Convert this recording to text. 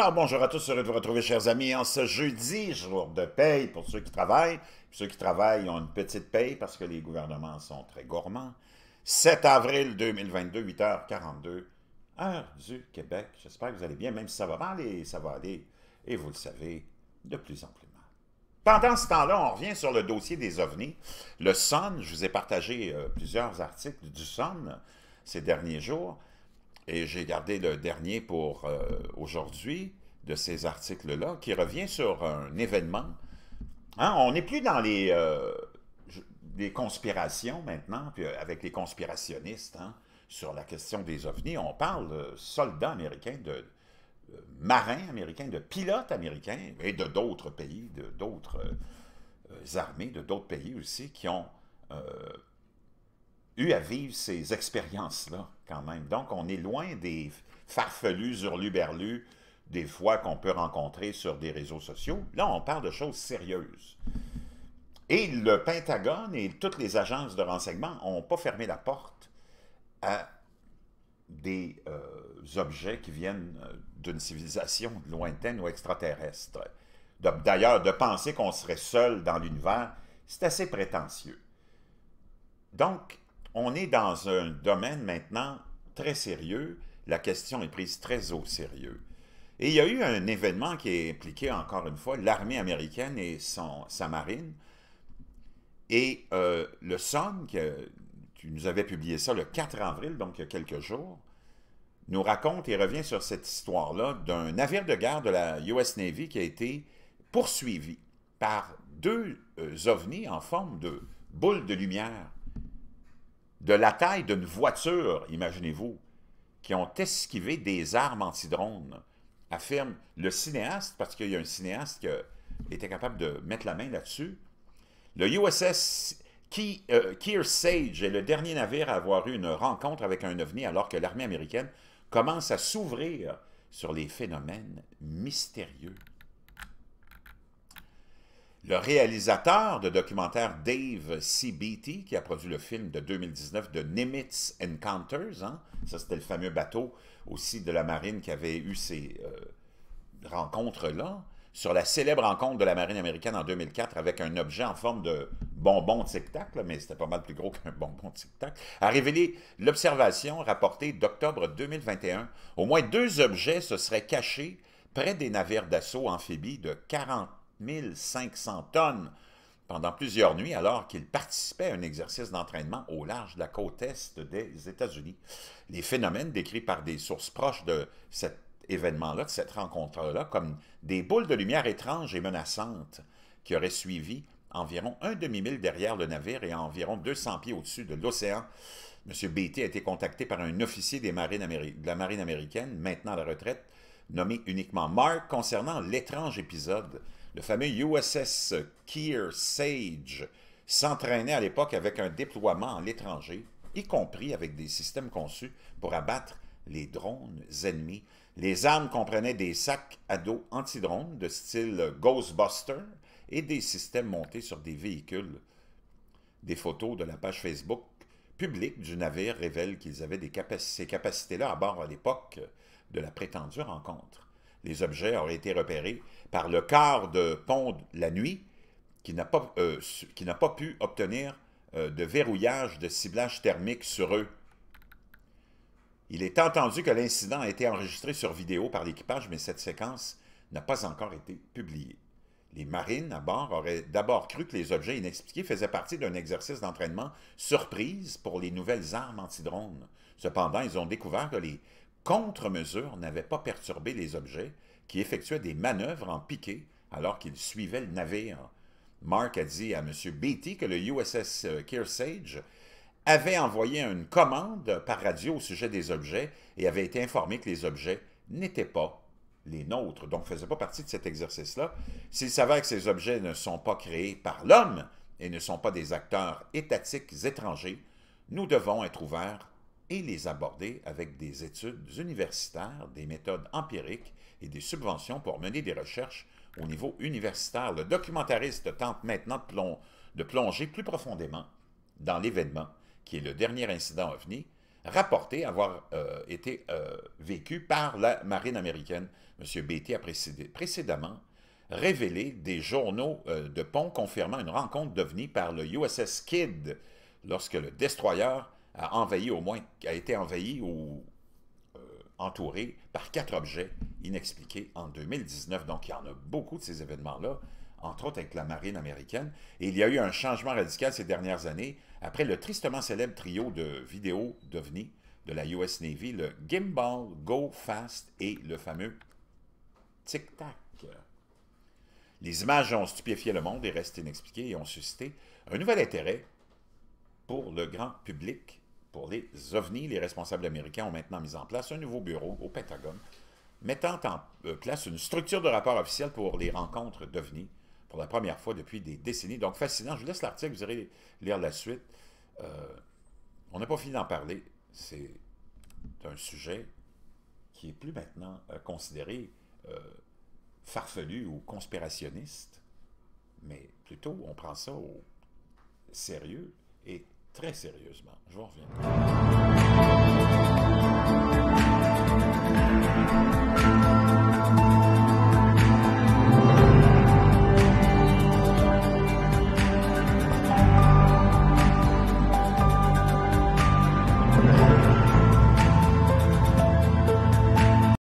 Alors bonjour à tous, heureux de vous retrouver chers amis en ce jeudi, jour de paye pour ceux qui travaillent. ceux qui travaillent ont une petite paye parce que les gouvernements sont très gourmands. 7 avril 2022, 8h42, heure du Québec. J'espère que vous allez bien, même si ça va mal et ça va aller, et vous le savez, de plus en plus mal. Pendant ce temps-là, on revient sur le dossier des ovnis. Le SON, je vous ai partagé euh, plusieurs articles du SON ces derniers jours et j'ai gardé le dernier pour euh, aujourd'hui de ces articles-là, qui revient sur un événement. Hein, on n'est plus dans les, euh, conspirations maintenant, puis euh, avec les conspirationnistes, hein, sur la question des ovnis. On parle de soldats américains, de, euh, marins américains, de pilotes américains et de d'autres pays, de d'autres armées, de d'autres pays aussi, qui ont eu à vivre ces expériences-là quand même. Donc, on est loin des farfelus, hurluberlus, des fois qu'on peut rencontrer sur des réseaux sociaux. Là, on parle de choses sérieuses. Et le Pentagone et toutes les agences de renseignement n'ont pas fermé la porte à des euh, objets qui viennent euh, d'une civilisation lointaine ou extraterrestre. D'ailleurs, de penser qu'on serait seul dans l'univers, c'est assez prétentieux. Donc, on est dans un domaine maintenant très sérieux. La question est prise très au sérieux. Et il y a eu un événement qui impliqué, encore une fois l'armée américaine et son, sa marine. Et euh, le SON, que, tu nous avais publié ça le 4 avril, donc il y a quelques jours, nous raconte et revient sur cette histoire-là d'un navire de guerre de la US Navy qui a été poursuivi par deux euh, ovnis en forme de boules de lumière de la taille d'une voiture, imaginez-vous, qui ont esquivé des armes anti-drones affirme le cinéaste, parce qu'il y a un cinéaste qui était capable de mettre la main là-dessus. Le USS euh, Keir Sage est le dernier navire à avoir eu une rencontre avec un ovni alors que l'armée américaine commence à s'ouvrir sur les phénomènes mystérieux. Le réalisateur de documentaire Dave CBT, qui a produit le film de 2019 de Nimitz Encounters, hein. ça c'était le fameux bateau aussi de la marine qui avait eu ces euh, rencontres-là, sur la célèbre rencontre de la marine américaine en 2004 avec un objet en forme de bonbon de tic-tac, mais c'était pas mal plus gros qu'un bonbon de tic-tac, a révélé l'observation rapportée d'octobre 2021. Au moins deux objets se seraient cachés près des navires d'assaut amphibie de 40 1500 tonnes pendant plusieurs nuits alors qu'il participait à un exercice d'entraînement au large de la côte est des États-Unis. Les phénomènes décrits par des sources proches de cet événement-là, de cette rencontre-là, comme des boules de lumière étranges et menaçantes qui auraient suivi environ un demi-mille derrière le navire et environ 200 pieds au-dessus de l'océan. M. Beatty a été contacté par un officier des marines de la marine américaine, maintenant à la retraite, nommé uniquement Mark, concernant l'étrange épisode le fameux USS Sage s'entraînait à l'époque avec un déploiement à l'étranger, y compris avec des systèmes conçus pour abattre les drones ennemis. Les armes comprenaient des sacs à dos anti-drones de style Ghostbuster et des systèmes montés sur des véhicules. Des photos de la page Facebook publique du navire révèlent qu'ils avaient des ces capacités-là à bord à l'époque de la prétendue rencontre les objets auraient été repérés par le quart de pont la nuit qui n'a pas, euh, pas, pu obtenir euh, de verrouillage de ciblage thermique sur eux. Il est entendu que l'incident a été enregistré sur vidéo par l'équipage, mais cette séquence n'a pas encore été publiée. Les marines à bord auraient d'abord cru que les objets inexpliqués faisaient partie d'un exercice d'entraînement surprise pour les nouvelles armes anti-drones. Cependant, ils ont découvert que les contre-mesure n'avait pas perturbé les objets qui effectuaient des manœuvres en piqué alors qu'ils suivaient le navire. Mark a dit à M. Beatty que le USS euh, Kearsage avait envoyé une commande par radio au sujet des objets et avait été informé que les objets n'étaient pas les nôtres, donc ne faisaient pas partie de cet exercice-là. S'il s'avère que ces objets ne sont pas créés par l'homme et ne sont pas des acteurs étatiques étrangers, nous devons être ouverts et les aborder avec des études universitaires, des méthodes empiriques et des subventions pour mener des recherches au niveau universitaire. Le documentariste tente maintenant de, plonger plus profondément dans l'événement, qui est le dernier incident OVNI, rapporté avoir euh, été euh, vécu par la marine américaine. M. Beatty a précédemment révélé des journaux euh, de pont confirmant une rencontre d'OVNI par le USS Kidd lorsque le destroyer a envahi au moins, a été envahi ou euh, entouré par quatre objets inexpliqués en 2019. Donc, il y en a beaucoup de ces événements-là, entre autres avec la marine américaine. Et il y a eu un changement radical ces dernières années après le tristement célèbre trio de vidéos devenus de la US Navy, le Gimbal, Go Fast et le fameux Tic-Tac. Les images ont stupéfié le monde et restent inexpliquées et ont suscité un nouvel intérêt pour le grand public pour les ovnis, les responsables américains ont maintenant mis en place un nouveau bureau au Pentagone, mettant en euh, place une structure de rapport officiel pour les rencontres d'ovnis pour la première fois depuis des décennies. Donc, fascinant. Je vous laisse l'article, vous irez lire la suite. Euh, on n'a pas fini d'en parler. C'est un sujet qui n'est plus maintenant euh, considéré farfelu ou conspirationniste, mais plutôt on prend ça au sérieux et très sérieusement. Je vous reviens.